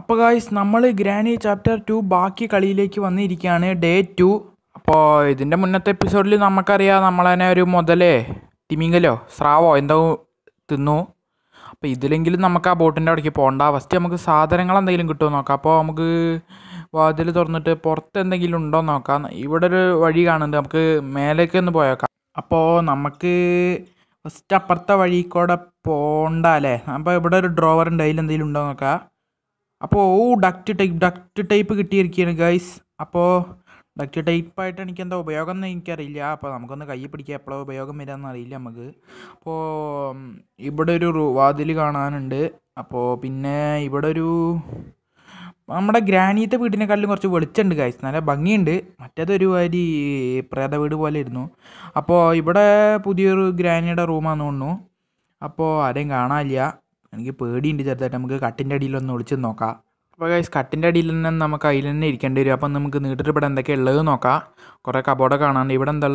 അപ്പോൾ ഗായ്സ് നമ്മൾ granny chapter two ബാക്കി കളിയിലേക്ക് വന്നിരിക്കുകയാണ് ഡേ ടു അപ്പോൾ ഇതിൻ്റെ മുന്നത്തെ എപ്പിസോഡിൽ നമുക്കറിയാം നമ്മളതിനെ ഒരു മുതലേ തിമിങ്കലോ സ്രാവോ എന്തോ തിന്നു അപ്പോൾ ഇതിലെങ്കിലും നമുക്ക് ആ ബോട്ടിൻ്റെ അവിടേക്ക് പോകണ്ട ഫസ്റ്റ് നമുക്ക് സാധനങ്ങൾ എന്തെങ്കിലും കിട്ടുമോ നോക്കാം അപ്പോൾ നമുക്ക് വാതിൽ തുറന്നിട്ട് പുറത്ത് എന്തെങ്കിലും ഉണ്ടോ നോക്കാം ഇവിടെ ഒരു വഴി കാണുന്നുണ്ട് നമുക്ക് മേലേക്ക് ഒന്ന് പോയേക്കാം അപ്പോൾ നമുക്ക് ഫസ്റ്റ് അപ്പുറത്തെ വഴി കൂടെ പോകണ്ട അല്ലേ അപ്പോൾ ഇവിടെ ഒരു ഡ്രോവർ ഉണ്ട് അതിൽ എന്തെങ്കിലും ഉണ്ടോ നോക്കാം അപ്പോൾ ഓ ഡക്റ്റ് ടൈപ്പ് ഡക്റ്റ് ടൈപ്പ് കിട്ടിയിരിക്കുകയാണ് ഗൈസ് അപ്പോൾ ഡക്റ്റ് ടൈപ്പായിട്ട് എനിക്ക് എന്താ ഉപയോഗം എന്ന് എനിക്കറിയില്ല അപ്പോൾ നമുക്കൊന്ന് കൈ പിടിക്കുക എപ്പോഴും ഉപയോഗം വരാമെന്ന് അറിയില്ല നമുക്ക് അപ്പോൾ ഇവിടെ ഒരു വാതിൽ കാണാനുണ്ട് അപ്പോൾ പിന്നെ ഇവിടെ ഒരു നമ്മുടെ ഗ്രാനീത്തെ വീടിനെക്കാട്ടിലും കുറച്ച് വെളിച്ചുണ്ട് ഗൈസ് നല്ല ഭംഗിയുണ്ട് മറ്റേതൊരു വാരി പ്രേത വീട് പോലെ ഇരുന്നു അപ്പോൾ ഇവിടെ പുതിയൊരു ഗ്രാനിയുടെ റൂമാണെന്ന് തോന്നുന്നു അപ്പോൾ ആരെയും കാണാനില്ല എനിക്ക് പേടിയുണ്ട് ചെറുതായിട്ട് നമുക്ക് കട്ടിൻ്റെ അടിയിലൊന്ന് ഒളിച്ച് നോക്കാം അപ്പോൾ ഗൈസ് കട്ടിൻ്റെ അടിയിൽ തന്നെ നമുക്ക് അതിൽ തന്നെ ഇരിക്കേണ്ടി വരും അപ്പം നമുക്ക് നീട്ടിട്ട് ഇവിടെ എന്തൊക്കെ ഉള്ളത് നോക്കാം കുറേ കബോർഡ് കാണാണ്ട് ഇവിടെ എന്താ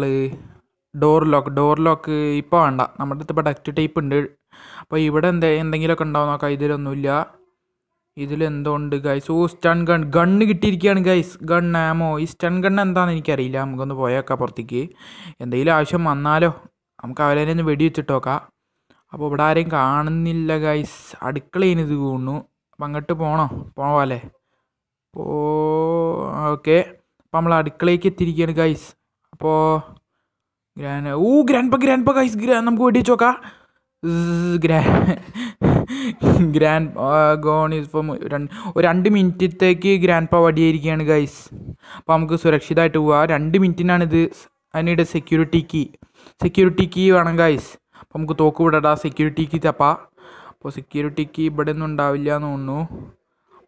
ഡോർ ലോക്ക് ഡോർ ലോക്ക് ഇപ്പോൾ വേണ്ട നമ്മുടെ അടുത്ത് ഇപ്പോൾ ഡക്റ്റ് ടൈപ്പ് ഉണ്ട് അപ്പോൾ ഇവിടെ എന്താ എന്തെങ്കിലുമൊക്കെ ഉണ്ടാവും നോക്കാം ഇതിലൊന്നുമില്ല ഉണ്ട് ഗൈസ് ഓ സ്റ്റൺ ഗൺ ഗണ്ണ് കിട്ടിയിരിക്കുകയാണ് ഗൈസ് ഗൺ ആമോ ഈ സ്റ്റൺ ഗണ്ണ് എന്താണെന്ന് എനിക്കറിയില്ല നമുക്കൊന്ന് പോയേക്കാം പുറത്തേക്ക് എന്തെങ്കിലും ആവശ്യം വന്നാലോ നമുക്ക് അവരെ ഒന്ന് വെടിവെച്ചിട്ട് നോക്കാം അപ്പോൾ ഇവിടെ ആരെയും കാണുന്നില്ല ഗൈസ് അടുക്കളയിൽ ഇത് കൂടുന്നു അപ്പം അങ്ങോട്ട് പോകണോ പോവാല്ലേ പോ ഓക്കെ അപ്പം നമ്മൾ അടുക്കളയ്ക്ക് എത്തിയിരിക്കുകയാണ് ഗൈസ് അപ്പോൾ ഗ്രാൻ ഊ grandpa grandpa guys ഗ്രാ നമുക്ക് വെടിച്ച് നോക്കാം ഗ്രാ ഗ്രാൻഡ് ഗോൺ ഇപ്പം രണ്ട് ഒരു രണ്ട് മിനിറ്റത്തേക്ക് ഗ്രാൻഡ് പാ വടിയായിരിക്കുകയാണ് ഗൈസ് അപ്പോൾ നമുക്ക് സുരക്ഷിതമായിട്ട് പോവാം രണ്ട് മിനിറ്റിനാണിത് അതിനിടെ സെക്യൂരിറ്റി കീ സെക്യൂരിറ്റി കീ വേണം ഗൈസ് നമുക്ക് തോക്ക് വിടടാ സെക്യൂരിറ്റിക്ക് തപ്പാ അപ്പോൾ സെക്യൂരിറ്റിക്ക് ഇവിടെ ഒന്നും ഉണ്ടാവില്ല എന്ന് തോന്നുന്നു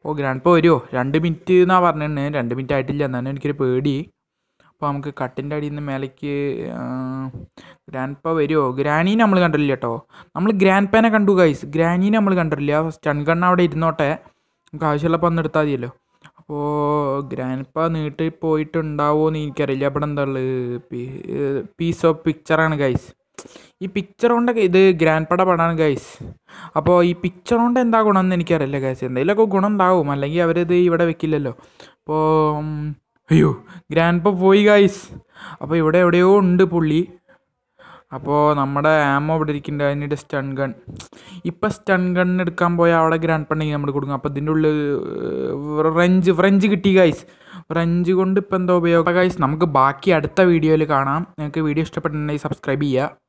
ഓ ഗ്രാൻഡ് ഇപ്പോൾ വരുമോ രണ്ട് മിനിറ്റ് എന്നാണ് പറഞ്ഞിട്ടുണ്ടെങ്കിൽ രണ്ട് മിനിറ്റ് ആയിട്ടില്ല എന്നാലും എനിക്കൊരു പേടി അപ്പോൾ നമുക്ക് കട്ടിൻ്റെ അടിയിൽ നിന്ന് മേലേക്ക് ഗ്രാൻഡ്പ വരുമോ ഗ്രാനീനെ നമ്മൾ കണ്ടില്ല കേട്ടോ നമ്മൾ ഗ്രാൻഡ് പേനെ കണ്ടു ഗൈസ് ഗ്രാനീനെ നമ്മൾ കണ്ടില്ല സ്റ്റൺ അവിടെ ഇരുന്നോട്ടെ നമുക്ക് ആവശ്യമുള്ളപ്പോൾ അന്ന് എടുത്താൽ മതിയല്ലോ അപ്പോൾ ഗ്രാൻഡ്പ നീട്ടിൽ പോയിട്ടുണ്ടാവുമോ എന്ന് എനിക്കറിയില്ല ഇവിടെ എന്താ ഉള്ളത് പീസ് ഓഫ് പിക്ചറാണ് ഗൈസ് ഈ പിക്ചർ കൊണ്ട് ഇത് ഗ്രാൻഡ് പട പടാണ് ഗൈസ് അപ്പോൾ ഈ പിക്ചർ കൊണ്ട് എന്താ ഗുണം എന്ന് എനിക്കറിയില്ല ഗൈസ് എന്തെങ്കിലുമൊക്കെ ഗുണം ഉണ്ടാവും അല്ലെങ്കിൽ അവരിത് ഇവിടെ വെക്കില്ലല്ലോ അപ്പോൾ അയ്യോ ഗ്രാൻഡ് പപ്പ പോയി ഗൈസ് അപ്പോൾ ഇവിടെ എവിടെയോ ഉണ്ട് പുള്ളി അപ്പോൾ നമ്മുടെ ആമോ ഇവിടെ ഇരിക്കുന്നുണ്ട് അതിനിടെ സ്റ്റൺ ഗൺ ഇപ്പം സ്റ്റൺ ഗൺ എടുക്കാൻ പോയാൽ അവിടെ ഗ്രാൻഡ് പണ്ടെങ്കിൽ നമ്മൾ കൊടുക്കും അപ്പോൾ ഇതിൻ്റെ ഉള്ളിൽ റെഞ്ച് ഫ്രഞ്ച് കിട്ടി ഗൈസ് ഫ്രഞ്ച് കൊണ്ട് ഇപ്പോൾ എന്താ ഉപയോഗം ഗൈസ് നമുക്ക് ബാക്കി അടുത്ത വീഡിയോയിൽ കാണാം നിങ്ങൾക്ക് വീഡിയോ ഇഷ്ടപ്പെട്ടിട്ടുണ്ടെങ്കിൽ സബ്സ്ക്രൈബ് ചെയ്യുക